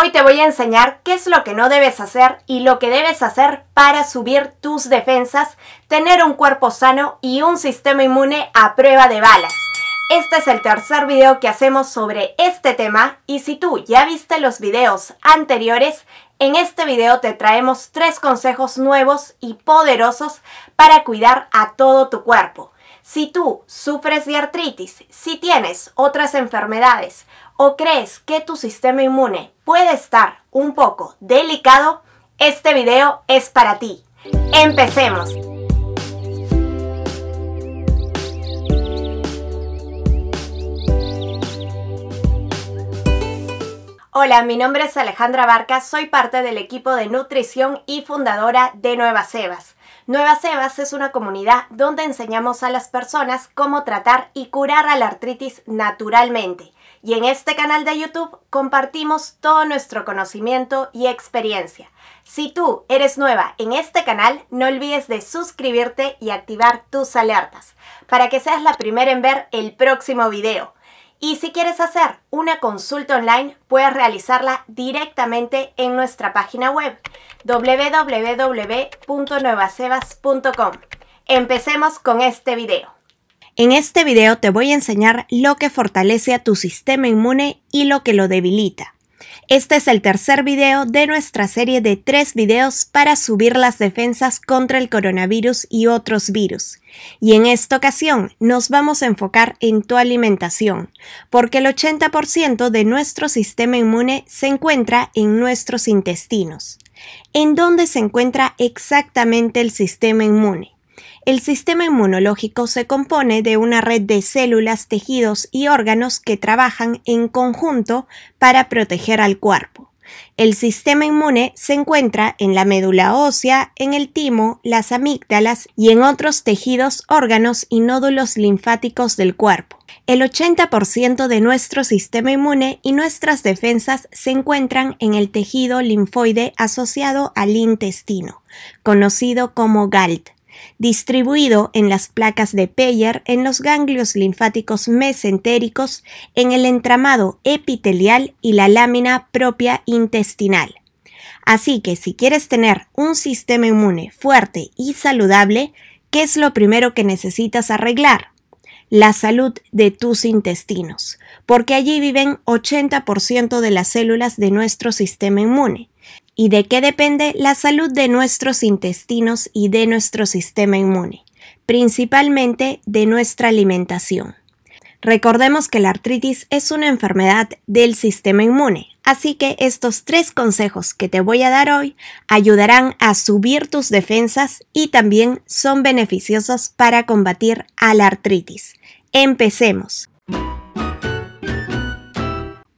Hoy te voy a enseñar qué es lo que no debes hacer y lo que debes hacer para subir tus defensas, tener un cuerpo sano y un sistema inmune a prueba de balas. Este es el tercer video que hacemos sobre este tema y si tú ya viste los videos anteriores, en este video te traemos tres consejos nuevos y poderosos para cuidar a todo tu cuerpo. Si tú sufres de artritis, si tienes otras enfermedades o crees que tu sistema inmune puede estar un poco delicado, este video es para ti. ¡Empecemos! Hola, mi nombre es Alejandra Barca, soy parte del equipo de nutrición y fundadora de Nuevas Sebas. Nuevas Evas es una comunidad donde enseñamos a las personas cómo tratar y curar a la artritis naturalmente. Y en este canal de YouTube compartimos todo nuestro conocimiento y experiencia. Si tú eres nueva en este canal, no olvides de suscribirte y activar tus alertas para que seas la primera en ver el próximo video. Y si quieres hacer una consulta online, puedes realizarla directamente en nuestra página web www.nuevasebas.com Empecemos con este video. En este video te voy a enseñar lo que fortalece a tu sistema inmune y lo que lo debilita. Este es el tercer video de nuestra serie de tres videos para subir las defensas contra el coronavirus y otros virus. Y en esta ocasión nos vamos a enfocar en tu alimentación, porque el 80% de nuestro sistema inmune se encuentra en nuestros intestinos. ¿En dónde se encuentra exactamente el sistema inmune? El sistema inmunológico se compone de una red de células, tejidos y órganos que trabajan en conjunto para proteger al cuerpo. El sistema inmune se encuentra en la médula ósea, en el timo, las amígdalas y en otros tejidos, órganos y nódulos linfáticos del cuerpo. El 80% de nuestro sistema inmune y nuestras defensas se encuentran en el tejido linfoide asociado al intestino, conocido como GALT distribuido en las placas de Peyer, en los ganglios linfáticos mesentéricos, en el entramado epitelial y la lámina propia intestinal. Así que si quieres tener un sistema inmune fuerte y saludable, ¿qué es lo primero que necesitas arreglar? La salud de tus intestinos, porque allí viven 80% de las células de nuestro sistema inmune y de qué depende la salud de nuestros intestinos y de nuestro sistema inmune, principalmente de nuestra alimentación. Recordemos que la artritis es una enfermedad del sistema inmune, así que estos tres consejos que te voy a dar hoy ayudarán a subir tus defensas y también son beneficiosos para combatir la artritis. Empecemos.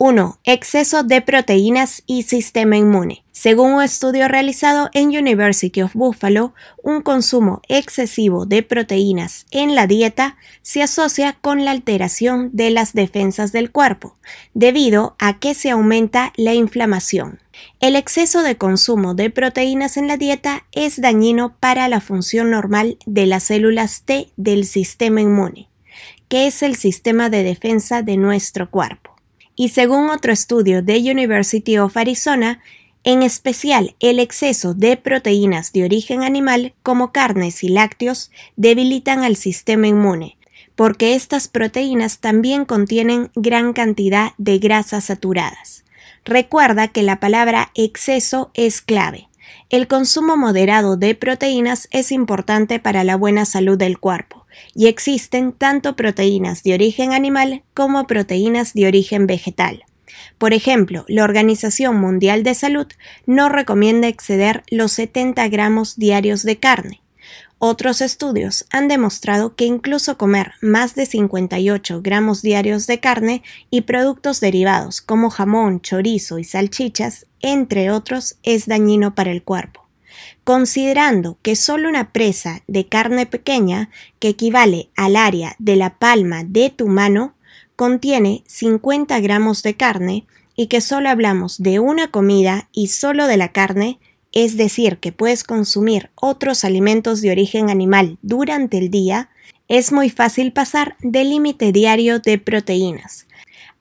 1. Exceso de proteínas y sistema inmune. Según un estudio realizado en University of Buffalo, un consumo excesivo de proteínas en la dieta se asocia con la alteración de las defensas del cuerpo, debido a que se aumenta la inflamación. El exceso de consumo de proteínas en la dieta es dañino para la función normal de las células T del sistema inmune, que es el sistema de defensa de nuestro cuerpo y según otro estudio de University of Arizona, en especial el exceso de proteínas de origen animal como carnes y lácteos debilitan al sistema inmune, porque estas proteínas también contienen gran cantidad de grasas saturadas. Recuerda que la palabra exceso es clave. El consumo moderado de proteínas es importante para la buena salud del cuerpo y existen tanto proteínas de origen animal como proteínas de origen vegetal. Por ejemplo, la Organización Mundial de Salud no recomienda exceder los 70 gramos diarios de carne. Otros estudios han demostrado que incluso comer más de 58 gramos diarios de carne y productos derivados como jamón, chorizo y salchichas, entre otros, es dañino para el cuerpo. Considerando que solo una presa de carne pequeña, que equivale al área de la palma de tu mano, contiene 50 gramos de carne y que solo hablamos de una comida y solo de la carne, es decir, que puedes consumir otros alimentos de origen animal durante el día, es muy fácil pasar del límite diario de proteínas.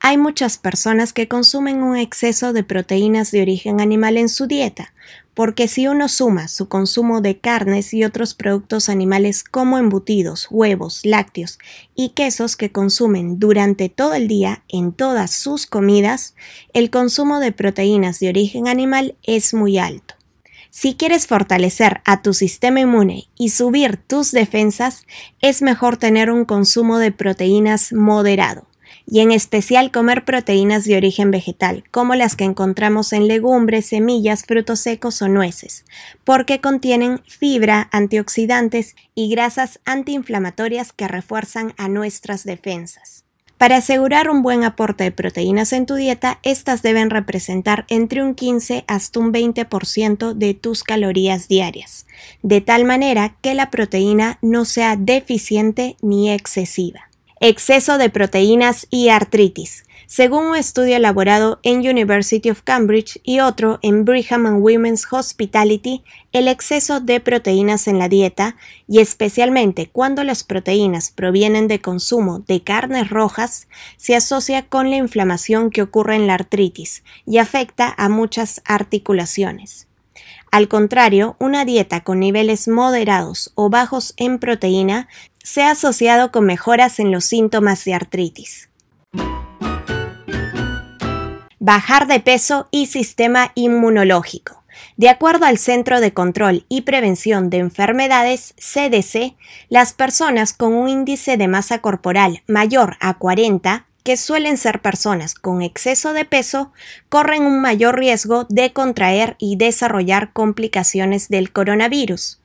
Hay muchas personas que consumen un exceso de proteínas de origen animal en su dieta, porque si uno suma su consumo de carnes y otros productos animales como embutidos, huevos, lácteos y quesos que consumen durante todo el día en todas sus comidas, el consumo de proteínas de origen animal es muy alto. Si quieres fortalecer a tu sistema inmune y subir tus defensas, es mejor tener un consumo de proteínas moderado y en especial comer proteínas de origen vegetal, como las que encontramos en legumbres, semillas, frutos secos o nueces, porque contienen fibra, antioxidantes y grasas antiinflamatorias que refuerzan a nuestras defensas. Para asegurar un buen aporte de proteínas en tu dieta, estas deben representar entre un 15 hasta un 20% de tus calorías diarias, de tal manera que la proteína no sea deficiente ni excesiva exceso de proteínas y artritis, según un estudio elaborado en University of Cambridge y otro en Brigham and Women's Hospitality, el exceso de proteínas en la dieta, y especialmente cuando las proteínas provienen de consumo de carnes rojas, se asocia con la inflamación que ocurre en la artritis y afecta a muchas articulaciones. Al contrario, una dieta con niveles moderados o bajos en proteína se ha asociado con mejoras en los síntomas de artritis. Bajar de peso y sistema inmunológico. De acuerdo al Centro de Control y Prevención de Enfermedades, CDC, las personas con un índice de masa corporal mayor a 40, que suelen ser personas con exceso de peso, corren un mayor riesgo de contraer y desarrollar complicaciones del coronavirus.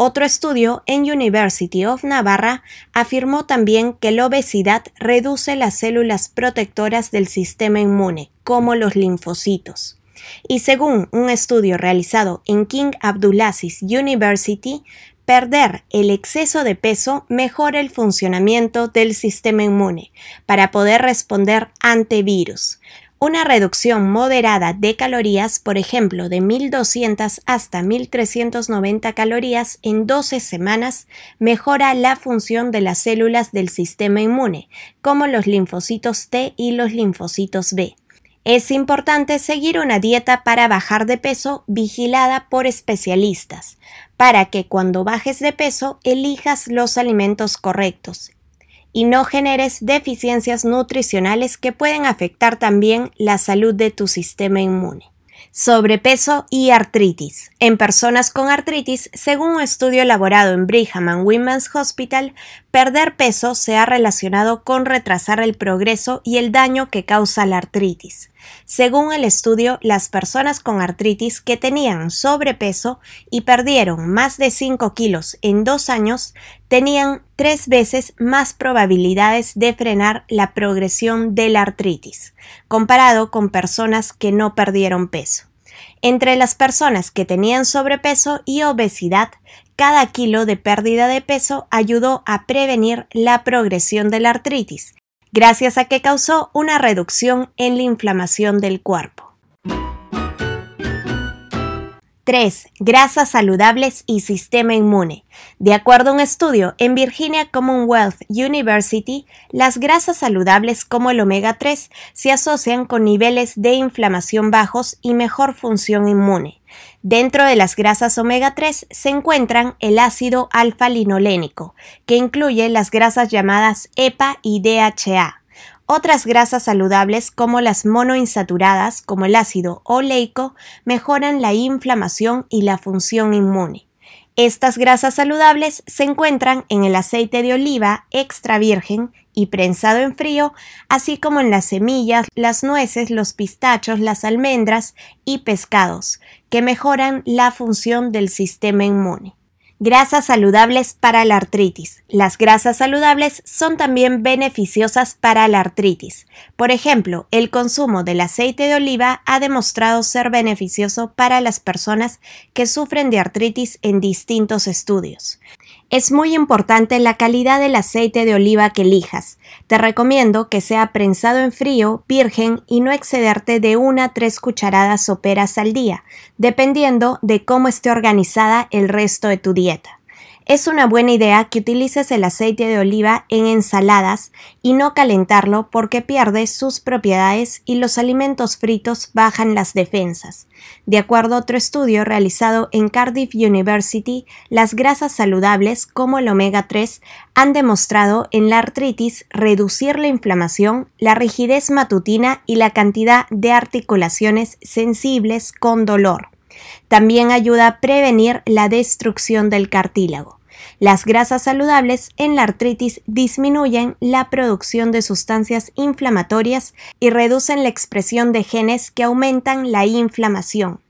Otro estudio en University of Navarra afirmó también que la obesidad reduce las células protectoras del sistema inmune, como los linfocitos. Y según un estudio realizado en King Abdulaziz University, perder el exceso de peso mejora el funcionamiento del sistema inmune para poder responder ante virus. Una reducción moderada de calorías, por ejemplo, de 1200 hasta 1390 calorías en 12 semanas, mejora la función de las células del sistema inmune, como los linfocitos T y los linfocitos B. Es importante seguir una dieta para bajar de peso vigilada por especialistas, para que cuando bajes de peso elijas los alimentos correctos y no generes deficiencias nutricionales que pueden afectar también la salud de tu sistema inmune. Sobrepeso y artritis. En personas con artritis, según un estudio elaborado en Brigham and Women's Hospital, Perder peso se ha relacionado con retrasar el progreso y el daño que causa la artritis. Según el estudio, las personas con artritis que tenían sobrepeso y perdieron más de 5 kilos en dos años tenían tres veces más probabilidades de frenar la progresión de la artritis, comparado con personas que no perdieron peso. Entre las personas que tenían sobrepeso y obesidad, cada kilo de pérdida de peso ayudó a prevenir la progresión de la artritis, gracias a que causó una reducción en la inflamación del cuerpo. 3. Grasas saludables y sistema inmune. De acuerdo a un estudio en Virginia Commonwealth University, las grasas saludables como el omega 3 se asocian con niveles de inflamación bajos y mejor función inmune. Dentro de las grasas omega 3 se encuentran el ácido alfa-linolénico, que incluye las grasas llamadas EPA y DHA. Otras grasas saludables como las monoinsaturadas, como el ácido oleico, mejoran la inflamación y la función inmune. Estas grasas saludables se encuentran en el aceite de oliva extra virgen y prensado en frío, así como en las semillas, las nueces, los pistachos, las almendras y pescados, que mejoran la función del sistema inmune. Grasas saludables para la artritis. Las grasas saludables son también beneficiosas para la artritis. Por ejemplo, el consumo del aceite de oliva ha demostrado ser beneficioso para las personas que sufren de artritis en distintos estudios. Es muy importante la calidad del aceite de oliva que elijas. Te recomiendo que sea prensado en frío, virgen y no excederte de una a tres cucharadas soperas al día, dependiendo de cómo esté organizada el resto de tu dieta. Es una buena idea que utilices el aceite de oliva en ensaladas y no calentarlo porque pierde sus propiedades y los alimentos fritos bajan las defensas. De acuerdo a otro estudio realizado en Cardiff University, las grasas saludables como el omega 3 han demostrado en la artritis reducir la inflamación, la rigidez matutina y la cantidad de articulaciones sensibles con dolor. También ayuda a prevenir la destrucción del cartílago. Las grasas saludables en la artritis disminuyen la producción de sustancias inflamatorias y reducen la expresión de genes que aumentan la inflamación.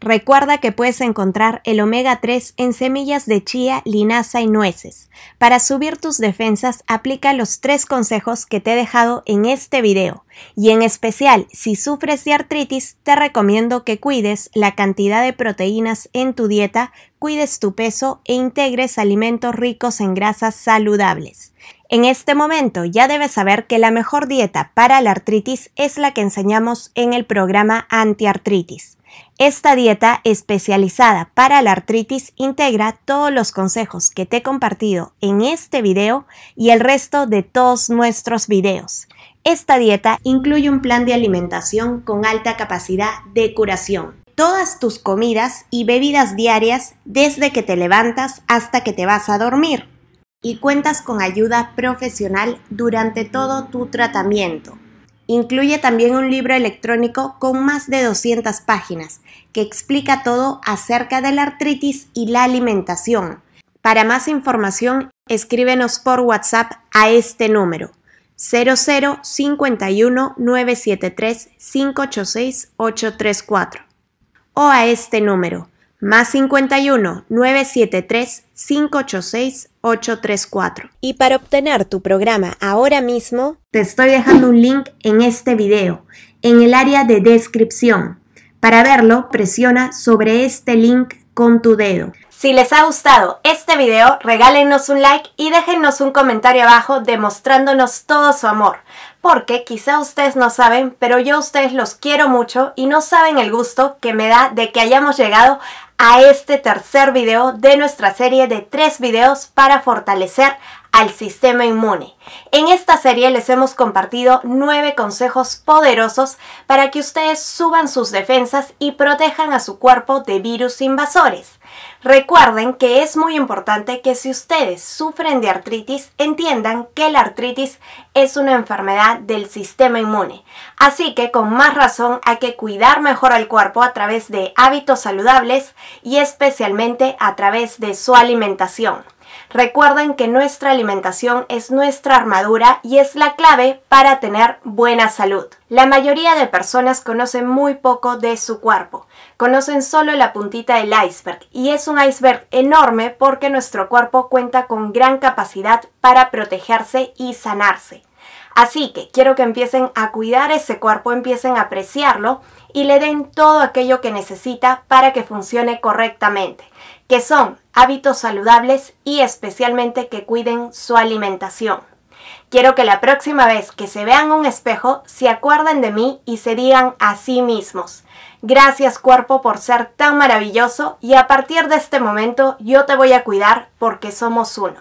Recuerda que puedes encontrar el omega 3 en semillas de chía, linaza y nueces. Para subir tus defensas, aplica los tres consejos que te he dejado en este video. Y en especial, si sufres de artritis, te recomiendo que cuides la cantidad de proteínas en tu dieta, cuides tu peso e integres alimentos ricos en grasas saludables. En este momento ya debes saber que la mejor dieta para la artritis es la que enseñamos en el programa Antiartritis. Esta dieta especializada para la artritis integra todos los consejos que te he compartido en este video y el resto de todos nuestros videos. Esta dieta incluye un plan de alimentación con alta capacidad de curación. Todas tus comidas y bebidas diarias desde que te levantas hasta que te vas a dormir. Y cuentas con ayuda profesional durante todo tu tratamiento. Incluye también un libro electrónico con más de 200 páginas que explica todo acerca de la artritis y la alimentación. Para más información, escríbenos por WhatsApp a este número 0051 973 586 834 o a este número más 51 973 586 834. Y para obtener tu programa ahora mismo, te estoy dejando un link en este video, en el área de descripción. Para verlo, presiona sobre este link con tu dedo. Si les ha gustado este video, regálenos un like y déjenos un comentario abajo demostrándonos todo su amor porque quizá ustedes no saben, pero yo a ustedes los quiero mucho y no saben el gusto que me da de que hayamos llegado a este tercer video de nuestra serie de tres videos para fortalecer al sistema inmune. En esta serie les hemos compartido nueve consejos poderosos para que ustedes suban sus defensas y protejan a su cuerpo de virus invasores. Recuerden que es muy importante que si ustedes sufren de artritis, entiendan que la artritis es una enfermedad del sistema inmune. Así que con más razón hay que cuidar mejor al cuerpo a través de hábitos saludables y especialmente a través de su alimentación. Recuerden que nuestra alimentación es nuestra armadura y es la clave para tener buena salud. La mayoría de personas conocen muy poco de su cuerpo, conocen solo la puntita del iceberg y es un iceberg enorme porque nuestro cuerpo cuenta con gran capacidad para protegerse y sanarse. Así que quiero que empiecen a cuidar ese cuerpo, empiecen a apreciarlo y le den todo aquello que necesita para que funcione correctamente que son hábitos saludables y especialmente que cuiden su alimentación. Quiero que la próxima vez que se vean un espejo se acuerden de mí y se digan a sí mismos, gracias cuerpo por ser tan maravilloso y a partir de este momento yo te voy a cuidar porque somos uno.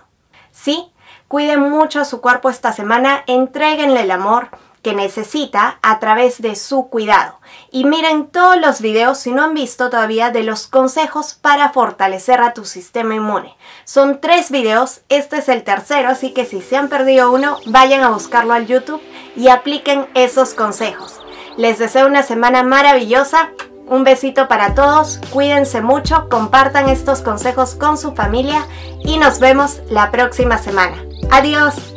Sí, cuiden mucho a su cuerpo esta semana, entreguenle el amor, que necesita a través de su cuidado. Y miren todos los videos, si no han visto todavía, de los consejos para fortalecer a tu sistema inmune. Son tres videos, este es el tercero, así que si se han perdido uno, vayan a buscarlo al YouTube y apliquen esos consejos. Les deseo una semana maravillosa. Un besito para todos, cuídense mucho, compartan estos consejos con su familia y nos vemos la próxima semana. Adiós.